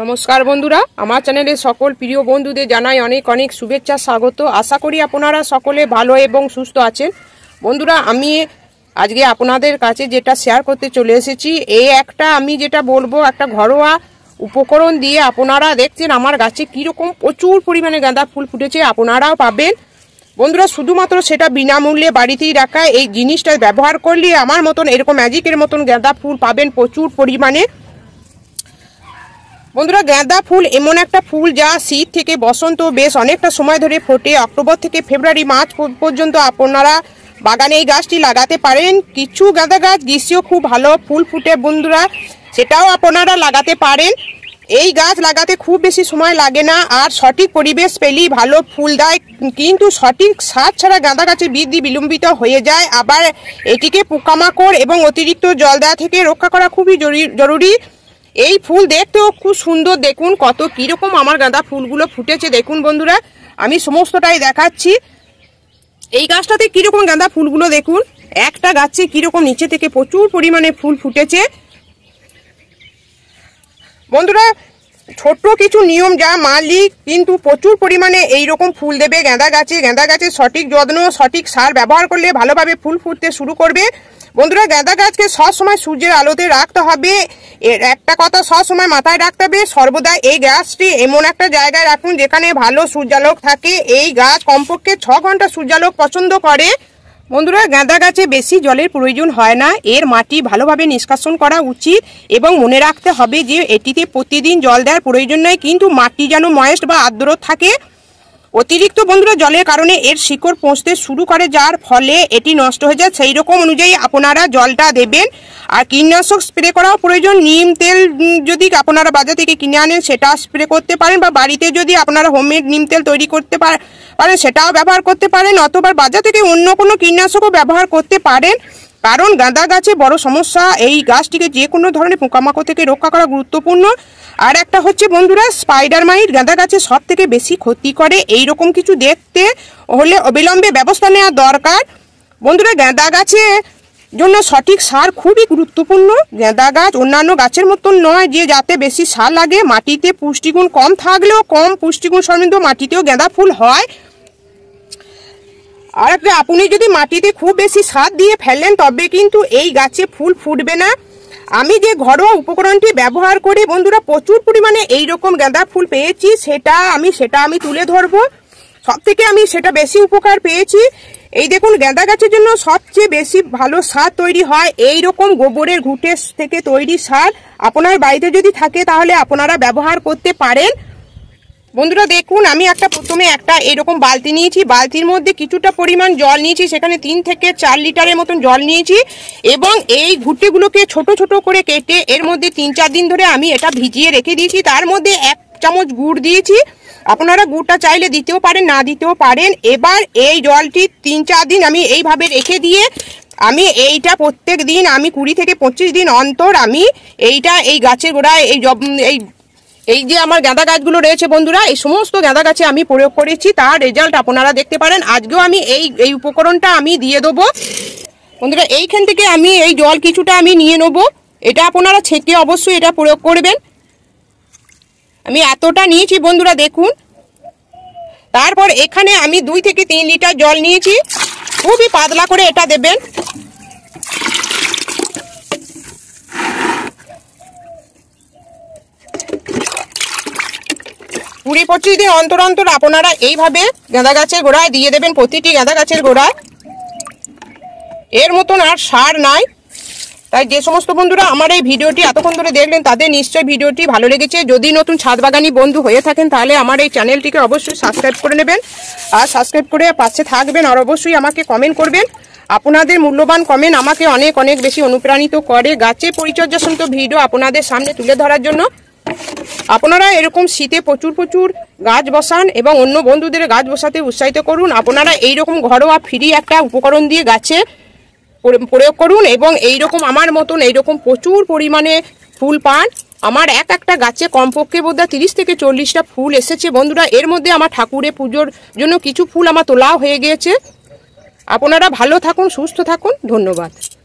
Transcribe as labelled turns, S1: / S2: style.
S1: নমস্কার বন্ধুরা আমার চ্যানেলে সকল প্রিয় বন্ধুদের জানাই অনেক অনেক শুভেচ্ছা স্বাগত আশা করি আপনারা সকলে ভালো এবং সুস্থ আছেন বন্ধুরা আমি আজকে আপনাদের কাছে যেটা শেয়ার করতে চলে এসেছি এই একটা আমি যেটা বলবো একটা ঘরোয়া উপকরণ দিয়ে আপনারা দেখছেন আমার গাছে কীরকম প্রচুর পরিমাণে গাঁদা ফুল ফুটেছে আপনারাও পাবেন বন্ধুরা শুধুমাত্র সেটা বিনামূল্যে বাড়িতেই রাখা এই জিনিসটা ব্যবহার করলে আমার মতন এরকম ম্যাজিকের মতন গাঁদা ফুল পাবেন প্রচুর পরিমাণে বন্ধুরা গাঁদা ফুল এমন একটা ফুল যা শীত থেকে বসন্ত বেশ অনেকটা সময় ধরে ফোটে অক্টোবর থেকে ফেব্রুয়ারি মার্চ পর্যন্ত আপনারা বাগানে এই গাছটি লাগাতে পারেন কিছু গাঁদা গাছ গ্রীষ্ম খুব ভালো ফুল ফুটে বন্ধুরা সেটাও আপনারা লাগাতে পারেন এই গাছ লাগাতে খুব বেশি সময় লাগে না আর সঠিক পরিবেশ পেলেই ভালো ফুল দেয় কিন্তু সঠিক সার ছাড়া গাঁদা গাছের বৃদ্ধি বিলম্বিত হয়ে যায় আবার এটিকে পোকামাকড় এবং অতিরিক্ত জল দেওয়া থেকে রক্ষা করা খুবই জরুরি এই ফুল দেখতেও খুব সুন্দর দেখুন কত কীরকম আমার গাঁদা ফুলগুলো ফুটেছে দেখুন বন্ধুরা আমি সমস্তটাই দেখাচ্ছি এই গাছটাতে কীরকম গাঁদা ফুলগুলো দেখুন একটা গাছে কীরকম নিচে থেকে প্রচুর পরিমাণে ফুল ফুটেছে বন্ধুরা ছোট্ট কিছু নিয়ম যা মালিক কিন্তু প্রচুর পরিমাণে এই রকম ফুল দেবে গাঁদা গাছে গাঁদা গাছের সঠিক যত্ন সঠিক সার ব্যবহার করলে ভালোভাবে ফুল ফুটতে শুরু করবে বন্ধুরা গাঁদা গাছকে সবসময় সূর্যের আলোতে রাখতে হবে এর একটা কথা সবসময় মাথায় রাখতে হবে সর্বদা এই গাছটি এমন একটা জায়গায় রাখুন যেখানে ভালো সূর্যালোক থাকে এই গাছ কমপক্ষে ছ ঘন্টা সূর্যালোক পছন্দ করে বন্ধুরা গাঁদা গাছে বেশি জলের প্রয়োজন হয় না এর মাটি ভালোভাবে নিষ্কাশন করা উচিত এবং মনে রাখতে হবে যে এটিতে প্রতিদিন জল দেওয়ার প্রয়োজন নয় কিন্তু মাটি যেন ময়েস্ট বা আর্দ্র থাকে অতিরিক্ত বন্ধুরা জলের কারণে এর শিকড় পৌঁছতে শুরু করে যার ফলে এটি নষ্ট হয়ে যায় সেই রকম অনুযায়ী আপনারা জলটা দেবেন আর কীটনাশক স্প্রে করাও প্রয়োজন নিম তেল যদি আপনারা বাজার থেকে কিনে আনেন সেটা স্প্রে করতে পারেন বা বাড়িতে যদি আপনারা হোমমেড নিম তেল তৈরি করতে পারেন সেটাও ব্যবহার করতে পারেন অথবা বাজার থেকে অন্য কোনো কীটনাশকও ব্যবহার করতে পারেন কারণ গাঁদা গাছে বড় সমস্যা এই গাছটিকে যে কোনো ধরনের পোকামাকড় থেকে রক্ষা করা গুরুত্বপূর্ণ আর একটা হচ্ছে বন্ধুরা স্পাইডার মাইট গাঁদা গাছে সব থেকে বেশি ক্ষতি করে এই রকম কিছু দেখতে হলে অবিলম্বে ব্যবস্থা নেওয়া দরকার বন্ধুরা গাঁদা গাছে জন্য সঠিক সার খুবই গুরুত্বপূর্ণ গাঁদা গাছ অন্যান্য গাছের মতন নয় যে যাতে বেশি সার লাগে মাটিতে পুষ্টিগুণ কম থাকলেও কম পুষ্টিগুণ সমৃদ্ধ মাটিতেও গাঁদা ফুল হয় আর আপনি যদি মাটিতে খুব বেশি সার দিয়ে ফেলেন তবে কিন্তু এই গাছে ফুল ফুটবে না আমি যে ঘরোয়া উপকরণটি ব্যবহার করে বন্ধুরা প্রচুর পরিমাণে এই রকম গাঁদা ফুল পেয়েছি সেটা আমি সেটা আমি তুলে ধরব সব থেকে আমি সেটা বেশি উপকার পেয়েছি এই দেখুন গাঁদা গাছের জন্য সবচেয়ে বেশি ভালো সার তৈরি হয় এই রকম গোবরের ঘুটে থেকে তৈরি সার আপনার বাড়িতে যদি থাকে তাহলে আপনারা ব্যবহার করতে পারেন বন্ধুরা দেখুন আমি একটা প্রথমে একটা এরকম বালতি নিয়েছি বালতির মধ্যে কিছুটা পরিমাণ জল নিয়েছি সেখানে তিন থেকে চার লিটারের মতন জল নিয়েছি এবং এই ঘুটেগুলোকে ছোট ছোট করে কেটে এর মধ্যে তিন চার দিন ধরে আমি এটা ভিজিয়ে রেখে দিয়েছি তার মধ্যে এক চামচ গুড় দিয়েছি আপনারা গুড়টা চাইলে দিতেও পারেন না দিতেও পারেন এবার এই জলটি তিন চার দিন আমি এইভাবে রেখে দিয়ে আমি এইটা প্রত্যেক দিন আমি কুড়ি থেকে পঁচিশ দিন অন্তর আমি এইটা এই গাছের গোড়ায় এই এই এই যে আমার গাঁদা গাছগুলো রয়েছে বন্ধুরা এই সমস্ত গাঁদা গাছে আমি প্রয়োগ করেছি তার রেজাল্ট আপনারা দেখতে পারেন আজকেও আমি এই এই উপকরণটা আমি দিয়ে দেবো বন্ধুরা এইখান থেকে আমি এই জল কিছুটা আমি নিয়ে নেবো এটা আপনারা ছেঁকে অবশ্যই এটা প্রয়োগ করবেন আমি এতটা নিয়েছি বন্ধুরা দেখুন তারপর এখানে আমি দুই থেকে তিন লিটার জল নিয়েছি খুবই পাতলা করে এটা দেবেন কুড়ি পঁচিশ দিন অন্তর অন্তর আপনারা এইভাবে গাঁদা গাছের গোড়ায় দিয়ে দেবেন প্রতিটি গাঁদা গাছের গোড়ায় এর মতন আর সার নাই তাই যে সমস্ত বন্ধুরা আমার এই ভিডিওটি এতক্ষণ ধরে দেখলেন তাদের নিশ্চয়ই ভিডিওটি ভালো লেগেছে যদি নতুন ছাদবাগানি বন্ধু হয়ে থাকেন তাহলে আমার এই চ্যানেলটিকে অবশ্যই সাবস্ক্রাইব করে নেবেন আর সাবস্ক্রাইব করে পাশে থাকবেন আর অবশ্যই আমাকে কমেন্ট করবেন আপনাদের মূল্যবান কমেন্ট আমাকে অনেক অনেক বেশি অনুপ্রাণিত করে গাছে পরিচর্যা সন্ত ভিডিও আপনাদের সামনে তুলে ধরার জন্য আপনারা এরকম শীতে প্রচুর প্রচুর গাছ বসান এবং অন্য বন্ধুদের গাছ বসাতে উৎসাহিত করুন আপনারা এইরকম ঘরোয়া ফ্রি একটা উপকরণ দিয়ে গাছে প্রয়োগ করুন এবং এই রকম আমার মতন এইরকম প্রচুর পরিমাণে ফুল পান আমার এক একটা গাছে কমপক্ষে হয় তিরিশ থেকে চল্লিশটা ফুল এসেছে বন্ধুরা এর মধ্যে আমার ঠাকুরে পুজোর জন্য কিছু ফুল আমার তোলাও হয়ে গিয়েছে আপনারা ভালো থাকুন সুস্থ থাকুন ধন্যবাদ